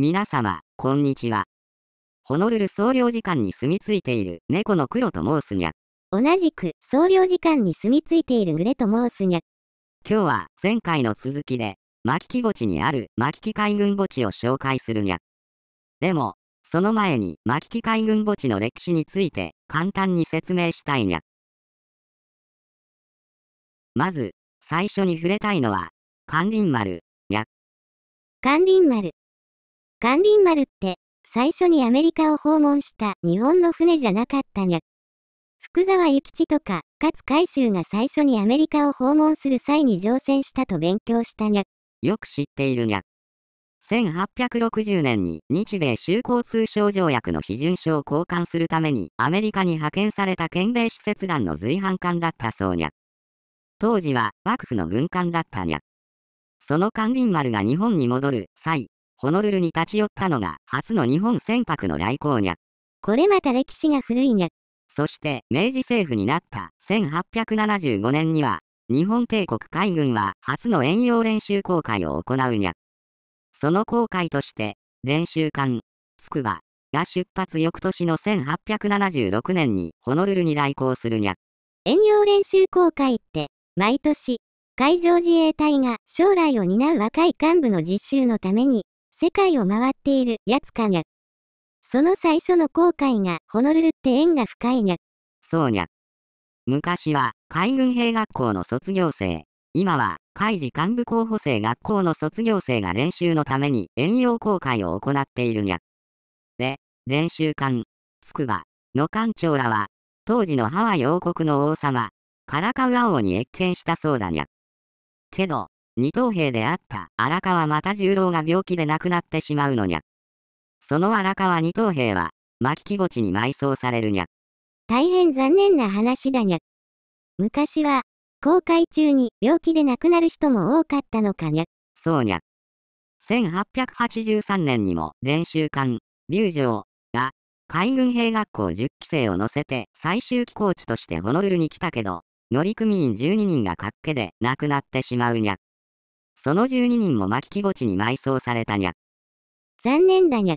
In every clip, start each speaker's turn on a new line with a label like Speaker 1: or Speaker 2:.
Speaker 1: 皆様、こんにちは。ホノルル総領事館に住み着いている猫の黒と申すにゃ。同じく総領事館に住み着いているグレと申すにゃ。今日は前回の続きで、牧木墓地にある牧木海軍墓地を紹介するにゃ。でも、その前に牧木海軍墓地の歴史について簡単に説明したいにゃ。まず、最
Speaker 2: 初に触れたいのは、関林丸、にゃ。関林丸関林丸って、最初にアメリカを訪問した日本の船じゃなかったにゃ。福沢諭吉とか、勝海舟が最初にアメリカを訪問する際に乗船したと勉強したにゃ。よく知っているにゃ。1860
Speaker 1: 年に日米修好通商条約の批准書を交換するためにアメリカに派遣された県米使節団の随伴艦だったそうにゃ。当時は幕府の軍艦だったにゃ。その関林丸が日本に戻る際、ホノルルに立ち寄ったのが初の日本船舶の来航にゃ。これまた歴史が古いにゃ。そして明治政府になった1875年には日本帝国海軍は初の遠洋練習航海を行うにゃ。その航海として練習艦つくばが出発翌年の1876年にホノルルに来航するにゃ。
Speaker 2: 遠洋練習航海って毎年海上自衛隊が将来を担う若い幹部の実習のために世界を回っているやつかにゃ。その最初の航海が、ホノルルって縁が深いにゃ。そうにゃ。昔は、海軍兵学校の卒業生、
Speaker 1: 今は、海事幹部候補生学校の卒業生が練習のために遠洋航海を行っているにゃ。で、練習艦、つくば、の艦長らは、当時のハワイ王国の王様、カラカウア王に謁見したそうだにゃ。けど、二等兵であった荒川又十郎が病気で亡くなってしまうの
Speaker 2: にゃ。その荒川二等兵は、牧木墓地に埋葬されるにゃ。大変残念な話だにゃ。昔は、航海中に病気で亡くなる人も多かったのかにゃ。そうにゃ。1883年
Speaker 1: にも練習艦、竜城が海軍兵学校10期生を乗せて最終コーチとしてホノルルに来たけど、乗組員12人がっけで亡くなっ
Speaker 2: てしまうにゃ。その12人も末期墓地に埋葬されたにゃ。残念だにゃ。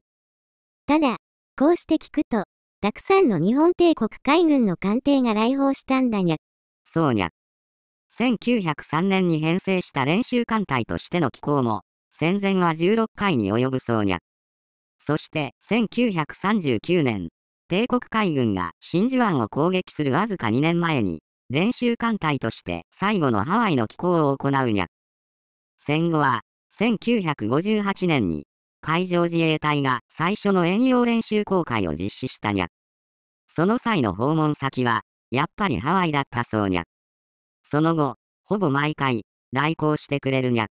Speaker 2: ただ、こうして聞くと、たくさんの日本帝国海軍の艦艇が来訪したんだにゃ。そうにゃ。1903年
Speaker 1: に編成した練習艦隊としての機構も、戦前は16回に及ぶそうにゃ。そして1939年、帝国海軍が真珠湾を攻撃するわずか2年前に、練習艦隊として最後のハワイの寄港を行うにゃ。戦後は、1958年に、海上自衛隊が最初の遠洋練習航海を実施したにゃ。その際の訪問先は、やっぱりハワイだったそうにゃ。その後、ほぼ毎回、来航してくれるにゃ。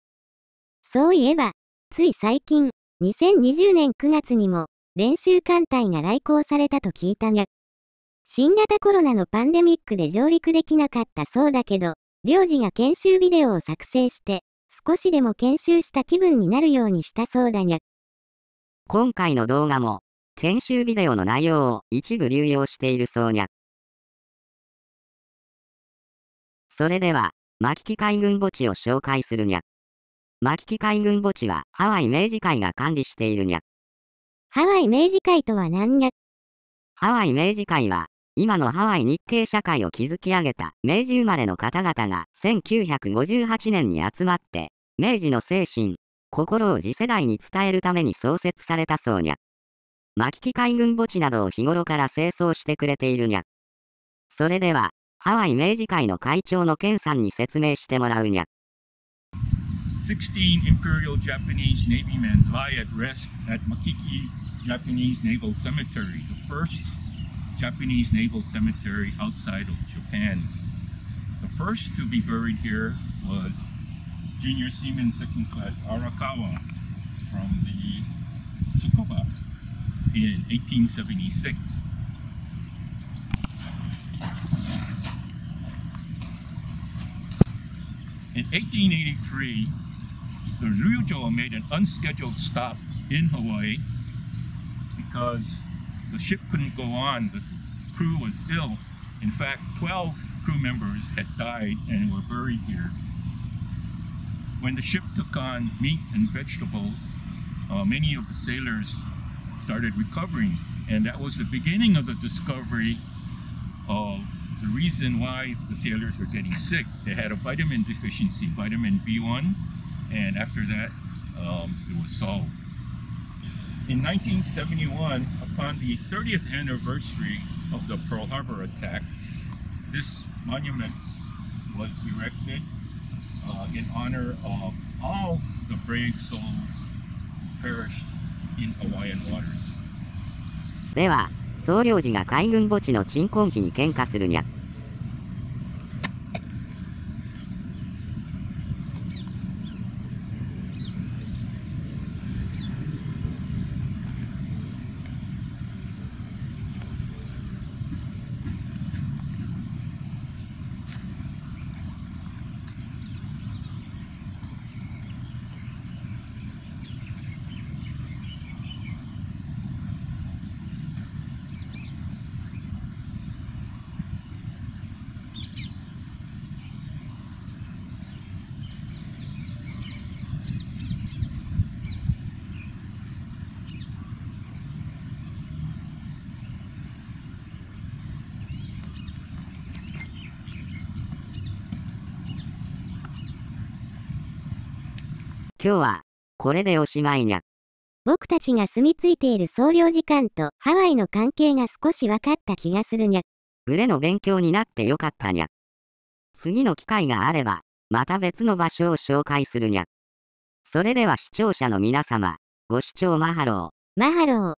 Speaker 2: そういえば、つい最近、2020年9月にも、練習艦隊が来航されたと聞いたにゃ。新型コロナのパンデミックで上陸できなかったそうだけど、領事が研修ビデオを作成して、少しでも研修した気分になるようにしたそうだにゃ。
Speaker 1: 今回の動画も、研修ビデオの内容を一部流用しているそうにゃ。それでは、牧木海軍墓地を紹介するにゃ。牧木海軍墓地はハワイ明治会が管理しているにゃ。ハワイ明治会とは何にゃハワイ明治会は今のハワイ日系社会を築き上げた明治生まれの方々が1958年に集まって、明治の精神、心を次世代に伝えるために創設されたそうにゃ。巻き海軍墓地などを日頃から清掃してくれているにゃ。それでは、ハワイ明治会の会長のケンさんに説明してもらうにゃ。
Speaker 3: 16 Imperial Japanese Navy men lie at rest at Makiki Japanese Naval Cemetery, the first Japanese Naval Cemetery outside of Japan. The first to be buried here was Junior Seaman Second Class Arakawa from the Tsukuba in 1876. In 1883, the Ryujo made an unscheduled stop in Hawaii because the ship couldn't go on. The crew was ill. In fact, 12 crew members had died and were buried here. When the ship took on meat and vegetables, uh, many of the sailors started recovering. And that was the beginning of the discovery of the reason why the sailors were getting sick. They had a vitamin deficiency, vitamin B1, and after that, um, it was solved. In 1971, upon the 30th anniversary of the Pearl Harbor attack, this monument was erected uh, in honor of all the brave souls perished in Hawaiian waters.
Speaker 1: では、総領事が海軍墓地の鎮魂碑に献花するにゃ。
Speaker 2: 今日は、これでおしまいにゃ。僕たちが住み着いている総領事館とハワイの関係が少し分かった気がするにゃ。
Speaker 1: グレの勉強になってよかったにゃ。次の機会があれば、また別の
Speaker 2: 場所を紹介するにゃ。それでは視聴者の皆様、ご視聴マハロー。マハロー。